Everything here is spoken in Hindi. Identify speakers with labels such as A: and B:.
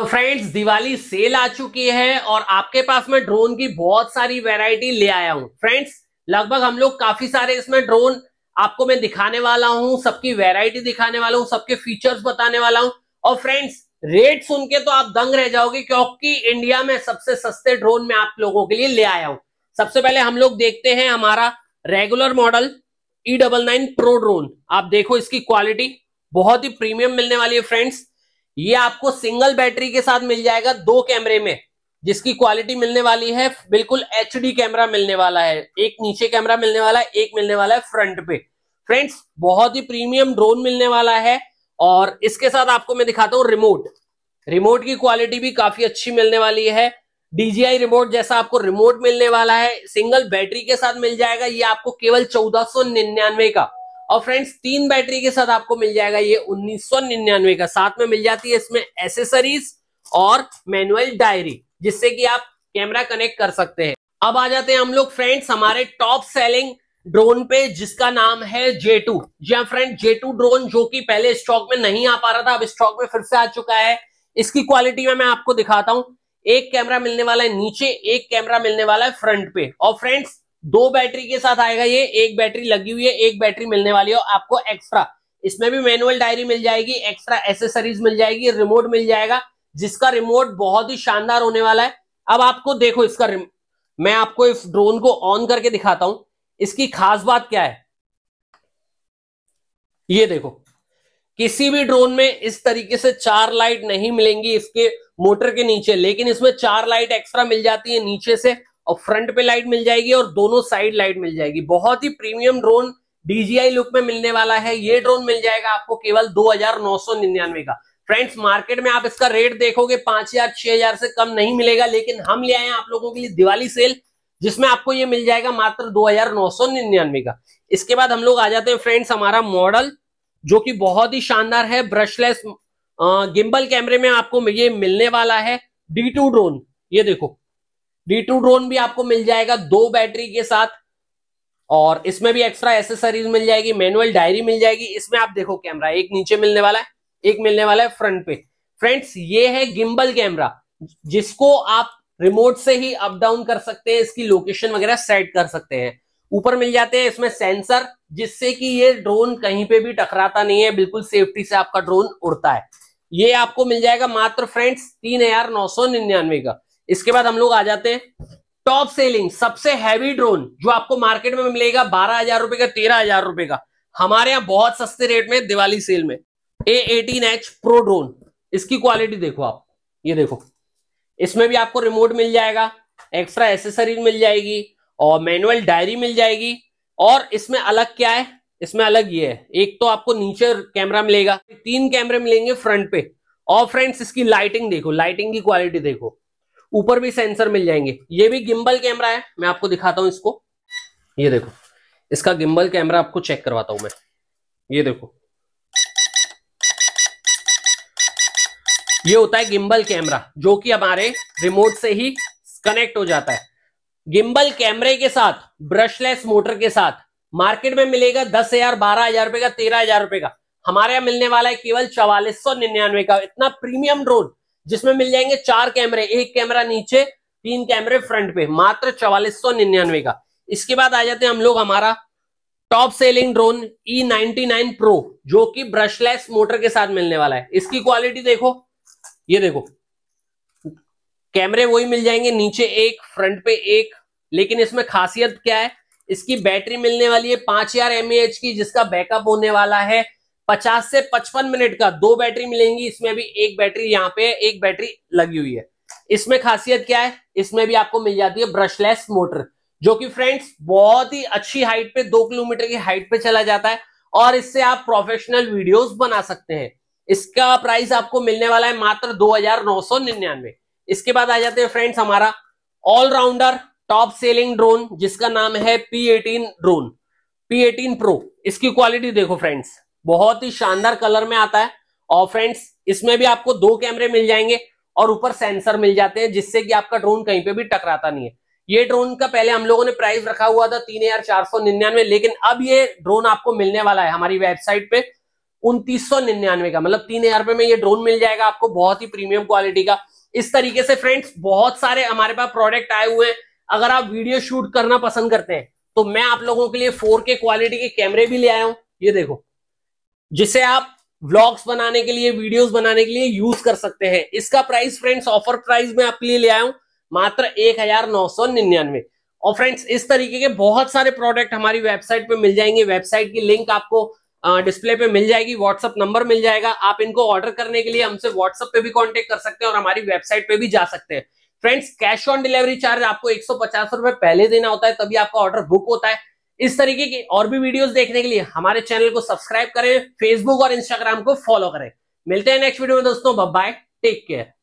A: तो फ्रेंड्स दिवाली सेल आ चुकी है और आपके पास में ड्रोन की बहुत सारी वैरायटी ले आया हूं फ्रेंड्स लगभग हम लोग काफी सारे इसमें ड्रोन आपको मैं दिखाने वाला हूं सबकी वैरायटी दिखाने वाला हूं सबके फीचर्स बताने वाला हूं और फ्रेंड्स रेट सुन के तो आप दंग रह जाओगे क्योंकि इंडिया में सबसे सस्ते ड्रोन में आप लोगों के लिए ले आया हूं सबसे पहले हम लोग देखते हैं हमारा regular model E double nine pro drone आप देखो इसकी क्वालिटी बहुत ही प्रीमियम मिलने वाली है फ्रेंड्स ये आपको सिंगल बैटरी के साथ मिल जाएगा दो कैमरे में जिसकी क्वालिटी मिलने वाली है बिल्कुल एच कैमरा मिलने वाला है एक नीचे कैमरा मिलने वाला है एक मिलने वाला है फ्रंट पे फ्रेंड्स बहुत ही प्रीमियम ड्रोन मिलने वाला है और इसके साथ आपको मैं दिखाता हूँ रिमोट रिमोट की क्वालिटी भी काफी अच्छी मिलने वाली है डीजीआई रिमोट जैसा आपको रिमोट मिलने वाला है सिंगल बैटरी के साथ मिल जाएगा ये आपको केवल चौदह का और फ्रेंड्स तीन बैटरी के साथ आपको मिल जाएगा ये उन्नीस का साथ में मिल जाती है इसमें एसेसरीज और मैनुअल डायरी जिससे कि आप कैमरा कनेक्ट कर सकते हैं अब आ जाते हैं हम लोग फ्रेंड्स हमारे टॉप सेलिंग ड्रोन पे जिसका नाम है जे टू जी हाँ फ्रेंड जे टू ड्रोन जो कि पहले स्टॉक में नहीं आ पा रहा था अब स्टॉक में फिर से आ चुका है इसकी क्वालिटी में मैं आपको दिखाता हूं एक कैमरा मिलने वाला है नीचे एक कैमरा मिलने वाला है फ्रंट पे और फ्रेंड्स दो बैटरी के साथ आएगा ये एक बैटरी लगी हुई है एक बैटरी मिलने वाली है आपको एक्स्ट्रा इसमें भी मैनुअल डायरी मिल जाएगी एक्स्ट्रा एसेसरीज मिल जाएगी रिमोट मिल जाएगा जिसका रिमोट बहुत ही शानदार होने वाला है अब आपको देखो इसका रिम... मैं आपको इस ड्रोन को ऑन करके दिखाता हूं इसकी खास बात क्या है ये देखो किसी भी ड्रोन में इस तरीके से चार लाइट नहीं मिलेंगी इसके मोटर के नीचे लेकिन इसमें चार लाइट एक्स्ट्रा मिल जाती है नीचे से और फ्रंट पे लाइट मिल जाएगी और दोनों साइड लाइट मिल जाएगी बहुत ही प्रीमियम ड्रोन डीजीआई लुक में मिलने वाला है ये ड्रोन मिल जाएगा आपको केवल दो का फ्रेंड्स मार्केट में आप इसका रेट देखोगे पांच हजार छह हजार से कम नहीं मिलेगा लेकिन हम ले आए हैं आप लोगों के लिए दिवाली सेल जिसमें आपको ये मिल जाएगा मात्र दो हजार नौ सौ निन्यानवे का इसके बाद हम लोग आ जाते हैं फ्रेंड्स हमारा मॉडल जो कि बहुत ही शानदार है ब्रशलेस गिम्बल कैमरे में आपको ये मिलने वाला है डी टू ड्रोन ये देखो डी टू ड्रोन भी आपको मिल जाएगा दो बैटरी के साथ और इसमें भी एक्स्ट्रा एसेसरीज मिल जाएगी मैनुअल डायरी मिल जाएगी इसमें आप देखो कैमरा एक नीचे मिलने वाला है एक मिलने वाला है फ्रंट पे फ्रेंड्स ये है गिम्बल कैमरा जिसको आप रिमोट से ही अप डाउन कर सकते हैं इसकी लोकेशन वगैरह सेट कर सकते हैं ऊपर मिल जाते हैं इसमें सेंसर जिससे कि ये ड्रोन कहीं पे भी टकराता नहीं है बिल्कुल सेफ्टी से आपका ड्रोन उड़ता है ये आपको मिल जाएगा मात्र फ्रेंड्स तीन हजार नौ सौ निन्यानवे का इसके बाद हम लोग आ जाते हैं टॉप सेलिंग सबसे हैवी ड्रोन जो आपको मार्केट में मिलेगा बारह हजार रुपए का तेरह हजार रुपए का हमारे यहाँ बहुत सस्ते रेट में दिवाली सेल में A eighteen H pro drone इसकी क्वालिटी देखो आप ये देखो इसमें भी आपको रिमोट मिल जाएगा एक्स्ट्रा एसेसरीज मिल जाएगी और मैनुअल डायरी मिल जाएगी और इसमें अलग क्या है इसमें अलग ये है एक तो आपको नीचे कैमरा मिलेगा तीन कैमरे मिलेंगे फ्रंट पे और फ्रेंड्स इसकी लाइटिंग देखो लाइटिंग की क्वालिटी देखो ऊपर भी सेंसर मिल जाएंगे ये भी गिम्बल कैमरा है मैं आपको दिखाता हूं इसको ये देखो इसका गिम्बल कैमरा आपको चेक करवाता हूं मैं ये देखो ये होता है गिम्बल कैमरा जो कि हमारे रिमोट से ही कनेक्ट हो जाता है गिम्बल कैमरे के साथ ब्रशलेस मोटर के साथ मार्केट में मिलेगा दस हजार बारह हजार रुपए का तेरह हजार रुपए का हमारे यहां मिलने वाला है केवल चवालीस सौ निन्यानवे का इतना प्रीमियम ड्रोन जिसमें मिल जाएंगे चार कैमरे एक कैमरा नीचे तीन कैमरे फ्रंट पे मात्र चवालीस सौ निन्यानवे का इसके बाद आ जाते हैं हम लोग हमारा top selling drone E Pro nine pro जो कि ब्रशलेस मोटर के साथ मिलने वाला है इसकी क्वालिटी देखो ये देखो कैमरे वही मिल जाएंगे नीचे एक फ्रंट पे एक लेकिन इसमें खासियत क्या है इसकी बैटरी मिलने वाली है पांच हजार की जिसका बैकअप होने वाला है पचास से पचपन मिनट का दो बैटरी मिलेंगी इसमें भी एक बैटरी यहाँ पे एक बैटरी लगी हुई है इसमें खासियत क्या है इसमें भी आपको मिल जाती है ब्रशलेस मोटर जो कि फ्रेंड्स बहुत ही अच्छी हाइट पे दो किलोमीटर की हाइट पे चला जाता है और इससे आप प्रोफेशनल वीडियोस बना सकते हैं इसका प्राइस आपको मिलने वाला है मात्र दो हजार नौ सौ निन्यानवे इसके बाद आ जाते हैं फ्रेंड्स हमारा ऑलराउंडर टॉप सेलिंग ड्रोन जिसका नाम है P eighteen drone P eighteen pro इसकी क्वालिटी देखो फ्रेंड्स बहुत ही शानदार कलर में आता है और फ्रेंड्स इसमें भी आपको दो कैमरे मिल जाएंगे और ऊपर सेंसर मिल जाते हैं जिससे कि आपका ड्रोन कहीं पे भी टकराता नहीं है ये ड्रोन का पहले हम लोगों ने प्राइस रखा हुआ था तीन हजार चार सौ निन्यानवे लेकिन अब ये ड्रोन आपको मिलने वाला है हमारी वेबसाइट पे उनतीस सौ निन्यानवे का मतलब तीन हजार रुपए में ये ड्रोन मिल जाएगा आपको बहुत ही प्रीमियम क्वालिटी का इस तरीके से फ्रेंड्स बहुत सारे हमारे पास प्रोडक्ट आए हुए हैं अगर आप वीडियो शूट करना पसंद करते हैं तो मैं आप लोगों के लिए फोर के क्वालिटी के कैमरे भी ले आया हूं ये देखो जिसे आप व्लॉग्स बनाने के लिए वीडियोस बनाने के लिए यूज कर सकते हैं इसका प्राइस फ्रेंड्स ऑफर प्राइस में आपके लिए ले आया हूं मात्र एक हजार नौ सौ निन्यानवे और फ्रेंड्स इस तरीके के बहुत सारे प्रोडक्ट हमारी वेबसाइट पे मिल जाएंगे वेबसाइट की लिंक आपको डिस्प्ले पे मिल जाएगी व्हाट्सअप नंबर मिल जाएगा आप इनको ऑर्डर करने के लिए हमसे व्हाट्सअप पे भी कांटेक्ट कर सकते हैं और हमारी वेबसाइट पे भी जा सकते हैं friends cash on delivery charge आपको एक सौ पचास रुपए पहले देना होता है तभी आपका ऑर्डर बुक होता है इस तरीके की और भी वीडियोस देखने के लिए हमारे चैनल को सब्सक्राइब करें फेसबुक और इंस्टाग्राम को फॉलो करें मिलते हैं नेक्स्ट वीडियो में दोस्तों बाय टेक केयर